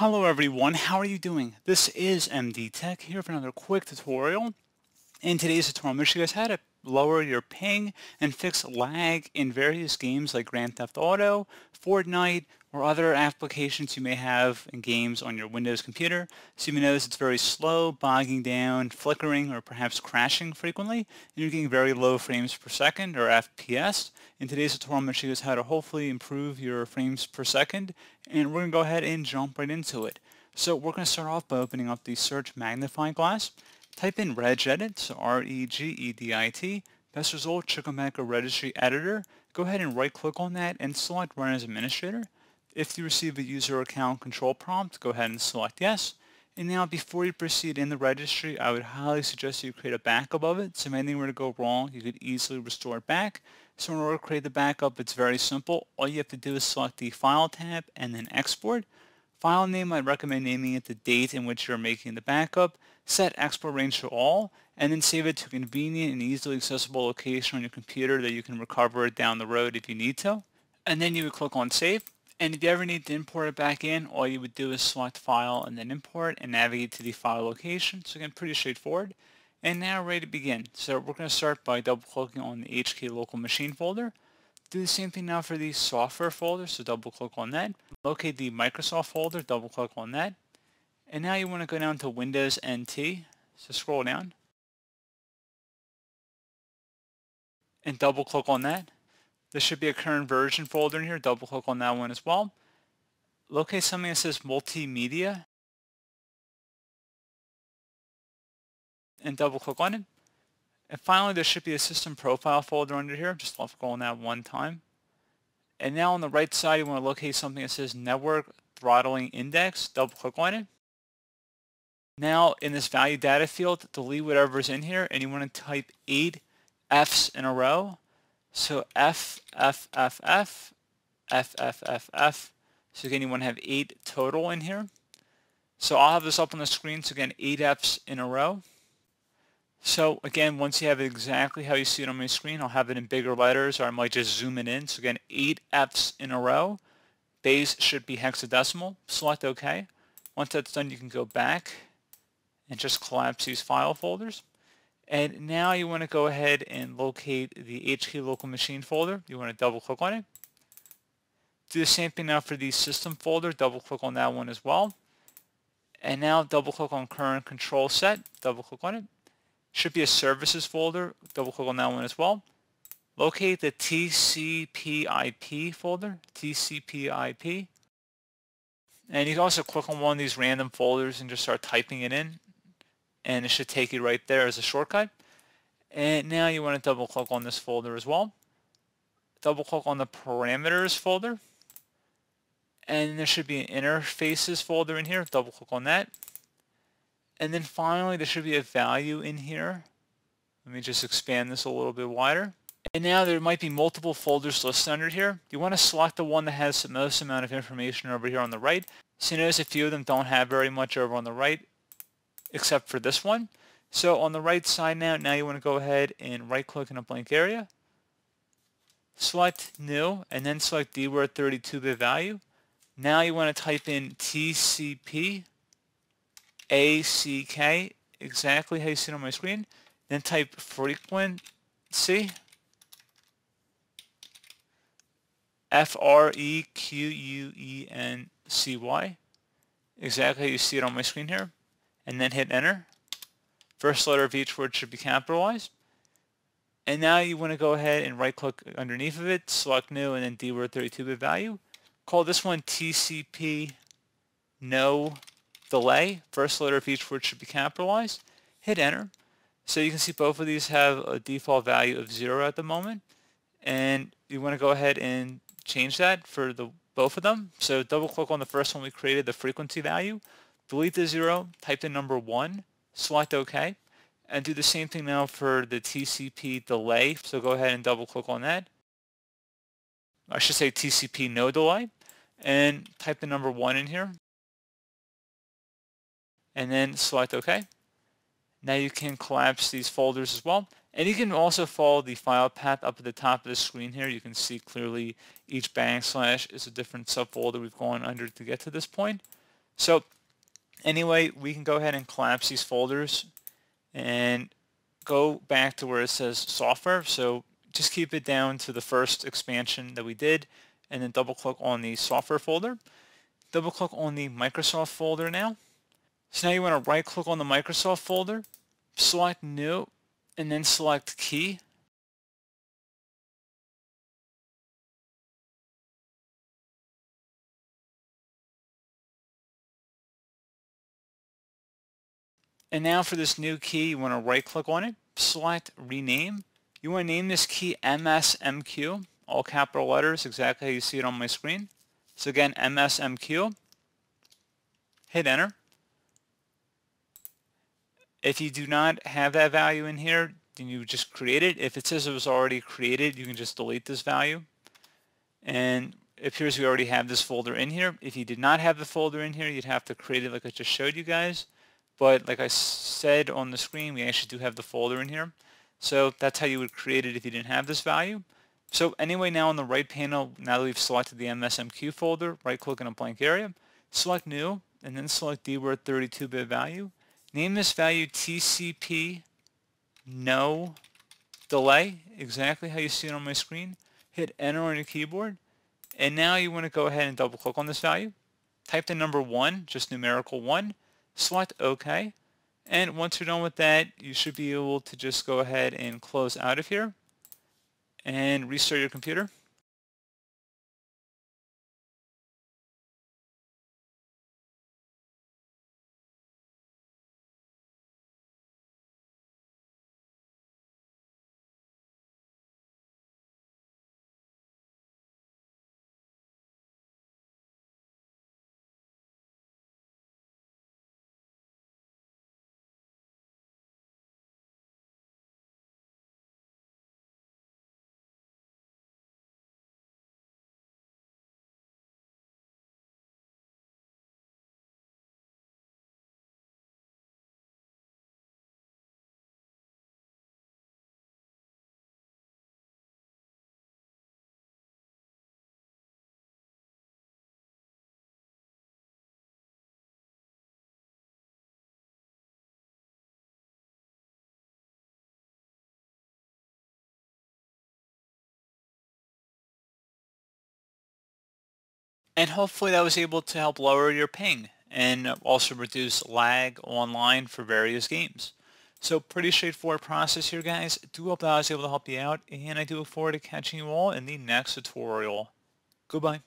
Hello everyone, how are you doing? This is MD Tech here for another quick tutorial. In today's tutorial, I'm going to show you guys how to lower your ping and fix lag in various games like Grand Theft Auto, Fortnite, or other applications you may have in games on your Windows computer. so you notice it's very slow, bogging down, flickering, or perhaps crashing frequently, and you're getting very low frames per second, or FPS. In today's tutorial, I'm going to show you how to hopefully improve your frames per second, and we're going to go ahead and jump right into it. So we're going to start off by opening up the search magnifying glass. Type in regedit, so R-E-G-E-D-I-T. Best result, Chickamauga Registry Editor. Go ahead and right-click on that and select Run as Administrator if you receive a user account control prompt, go ahead and select yes. And now before you proceed in the registry, I would highly suggest you create a backup of it. So if anything were to go wrong, you could easily restore it back. So in order to create the backup, it's very simple. All you have to do is select the File tab and then Export. File name, I'd recommend naming it the date in which you're making the backup. Set export range to all, and then save it to a convenient and easily accessible location on your computer that you can recover it down the road if you need to. And then you would click on Save. And if you ever need to import it back in, all you would do is select File and then Import and navigate to the file location. So again, pretty straightforward. And now ready to begin. So we're going to start by double-clicking on the HK local machine folder. Do the same thing now for the software folder, so double-click on that. Locate the Microsoft folder, double-click on that. And now you want to go down to Windows NT, so scroll down. And double-click on that. This should be a current version folder in here. Double click on that one as well. Locate something that says multimedia and double click on it. And finally, there should be a system profile folder under here. Just left click on that one time. And now on the right side, you want to locate something that says network throttling index. Double click on it. Now in this value data field, delete whatever's in here and you want to type eight F's in a row so F, F, F, F, F, F, F, F. So again, you want to have eight total in here. So I'll have this up on the screen. So again, eight Fs in a row. So again, once you have it exactly how you see it on my screen, I'll have it in bigger letters or I might just zoom it in. So again, eight Fs in a row. Base should be hexadecimal. Select OK. Once that's done, you can go back and just collapse these file folders. And now you want to go ahead and locate the HK local machine folder. You want to double click on it. Do the same thing now for the system folder. Double click on that one as well. And now double click on current control set. Double click on it. Should be a services folder. Double click on that one as well. Locate the TCPIP folder, TCPIP. And you can also click on one of these random folders and just start typing it in and it should take you right there as a shortcut. And now you want to double click on this folder as well. Double click on the parameters folder. And there should be an interfaces folder in here. Double click on that. And then finally, there should be a value in here. Let me just expand this a little bit wider. And now there might be multiple folders listed under here. You want to select the one that has the most amount of information over here on the right. So you notice a few of them don't have very much over on the right except for this one. So on the right side now, now you want to go ahead and right click in a blank area, select new, and then select DWORD word 32-bit value. Now you want to type in TCP ACK, exactly how you see it on my screen, then type frequency, F-R-E-Q-U-E-N-C-Y, exactly how you see it on my screen here and then hit enter. First letter of each word should be capitalized. And now you want to go ahead and right click underneath of it, select new and then dword 32-bit value. Call this one TCP no delay. First letter of each word should be capitalized. Hit enter. So you can see both of these have a default value of zero at the moment. And you want to go ahead and change that for the both of them. So double click on the first one we created, the frequency value delete the zero, type in number one, select OK, and do the same thing now for the TCP delay. So go ahead and double click on that. I should say TCP no delay, and type the number one in here, and then select OK. Now you can collapse these folders as well. And you can also follow the file path up at the top of the screen here. You can see clearly each backslash is a different subfolder we've gone under to get to this point. So Anyway, we can go ahead and collapse these folders and go back to where it says software. So just keep it down to the first expansion that we did and then double click on the software folder. Double click on the Microsoft folder now. So now you want to right click on the Microsoft folder, select new, and then select key. And now for this new key, you want to right click on it, select rename. You want to name this key MSMQ, all capital letters, exactly how you see it on my screen. So again, MSMQ, hit enter. If you do not have that value in here, then you just create it. If it says it was already created, you can just delete this value. And it appears we already have this folder in here. If you did not have the folder in here, you'd have to create it like I just showed you guys. But like I said on the screen, we actually do have the folder in here. So that's how you would create it if you didn't have this value. So anyway, now on the right panel, now that we've selected the MSMQ folder, right-click in a blank area, select New, and then select DWORD 32-bit value. Name this value TCP no delay, exactly how you see it on my screen. Hit Enter on your keyboard, and now you want to go ahead and double-click on this value. Type the number 1, just numerical 1, select OK. And once you're done with that, you should be able to just go ahead and close out of here and restart your computer. And hopefully that was able to help lower your ping and also reduce lag online for various games. So pretty straightforward process here, guys. Do hope that I was able to help you out, and I do look forward to catching you all in the next tutorial. Goodbye.